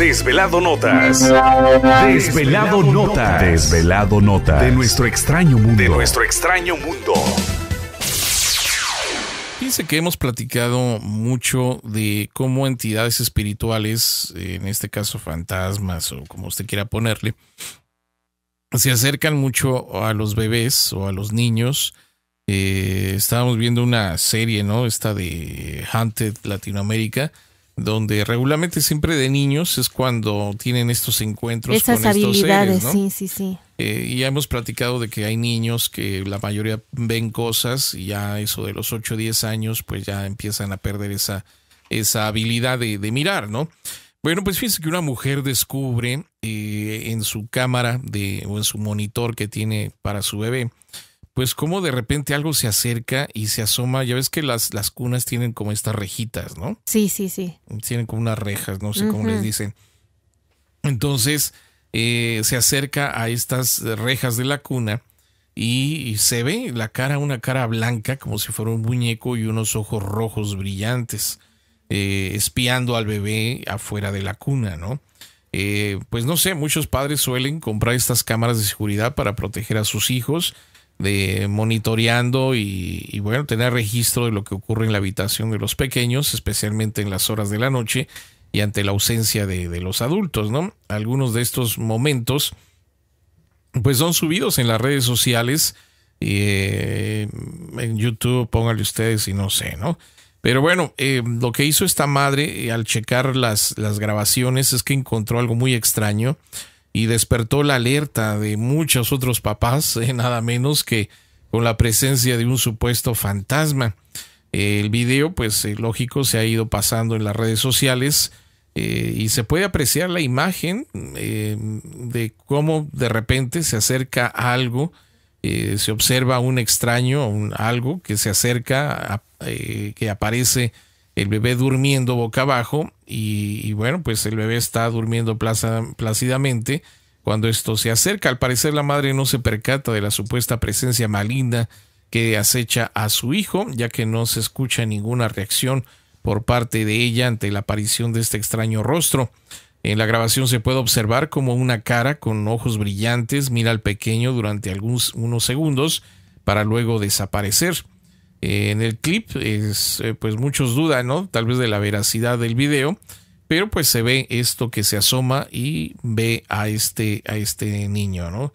Desvelado Notas. Desvelado, Notas. Desvelado Notas. De nuestro extraño mundo. De nuestro extraño mundo. Fíjense que hemos platicado mucho de cómo entidades espirituales, en este caso fantasmas o como usted quiera ponerle, se acercan mucho a los bebés o a los niños. Eh, estábamos viendo una serie, ¿no? Esta de Hunted Latinoamérica donde regularmente siempre de niños es cuando tienen estos encuentros. Esas con habilidades, seres, sí, sí, sí. Eh, y ya hemos platicado de que hay niños que la mayoría ven cosas y ya eso de los 8 o 10 años pues ya empiezan a perder esa, esa habilidad de, de mirar, ¿no? Bueno, pues fíjense que una mujer descubre eh, en su cámara de, o en su monitor que tiene para su bebé, pues como de repente algo se acerca y se asoma. Ya ves que las, las cunas tienen como estas rejitas, ¿no? Sí, sí, sí. Tienen como unas rejas, no sé cómo les dicen. Entonces eh, se acerca a estas rejas de la cuna y, se ve la cara, una cara blanca como si fuera un muñeco y unos ojos rojos brillantes, eh, espiando al bebé afuera de la cuna, ¿no? Eh, pues no sé, muchos padres suelen comprar estas cámaras de seguridad para proteger a sus hijos de monitoreando y, bueno, tener registro de lo que ocurre en la habitación de los pequeños, especialmente en las horas de la noche y ante la ausencia de, los adultos, ¿no? Algunos de estos momentos, pues son subidos en las redes sociales, eh, en YouTube, pónganle ustedes y no sé, ¿no? Pero bueno, eh, lo que hizo esta madre eh, al checar las, las grabaciones es que encontró algo muy extraño y despertó la alerta de muchos otros papás, eh, nada menos que con la presencia de un supuesto fantasma. el video, pues eh, lógico, se ha ido pasando en las redes sociales eh, y se puede apreciar la imagen de cómo de repente se acerca algo, se observa un extraño, un, algo que se acerca, que aparece el bebé durmiendo boca abajo y, bueno, pues el bebé está durmiendo plácidamente. Cuando esto se acerca, al parecer la madre no se percata de la supuesta presencia maligna que acecha a su hijo, ya que no se escucha ninguna reacción por parte de ella ante la aparición de este extraño rostro. En la grabación se puede observar como una cara con ojos brillantes mira al pequeño durante algunos unos segundos para luego desaparecer en el clip, es, eh, pues muchos dudan, ¿no? Tal vez de la veracidad del video, pero pues se ve esto que se asoma y ve a este, a este niño, ¿no?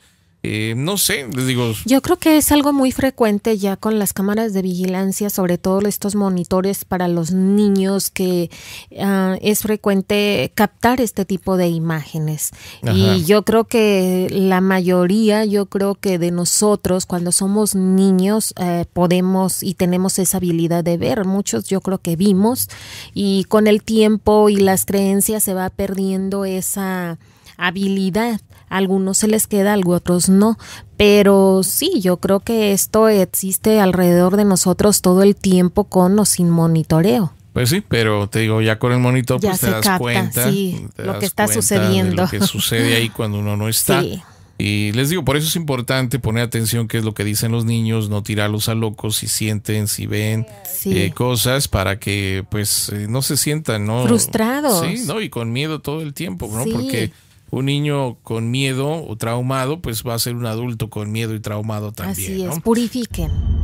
Eh, no sé, les digo. Yo creo que es algo muy frecuente ya con las cámaras de vigilancia, sobre todo estos monitores para los niños, que ah, es frecuente captar este tipo de imágenes. Y yo creo que la mayoría, yo creo que de nosotros, cuando somos niños, eh, podemos y tenemos esa habilidad de ver. Muchos yo creo que vimos y con el tiempo y las creencias se va perdiendo esa habilidad. algunos se les queda, algo, otros no. Pero sí, yo creo que esto existe alrededor de nosotros todo el tiempo con o sin monitoreo. Pues sí, pero te digo, ya con el monitor pues te das cuenta sí, lo que está sucediendo. lo que sucede ahí cuando uno no está. Y les digo, por eso es importante poner atención qué es lo que dicen los niños, no tirarlos a locos si sienten, si ven eh, cosas para que pues eh, no se sientan, Frustrados. Sí, Y con miedo todo el tiempo, ¿no? Porque un niño con miedo o traumado, pues va a ser un adulto con miedo y traumado también. Así es, purifiquen.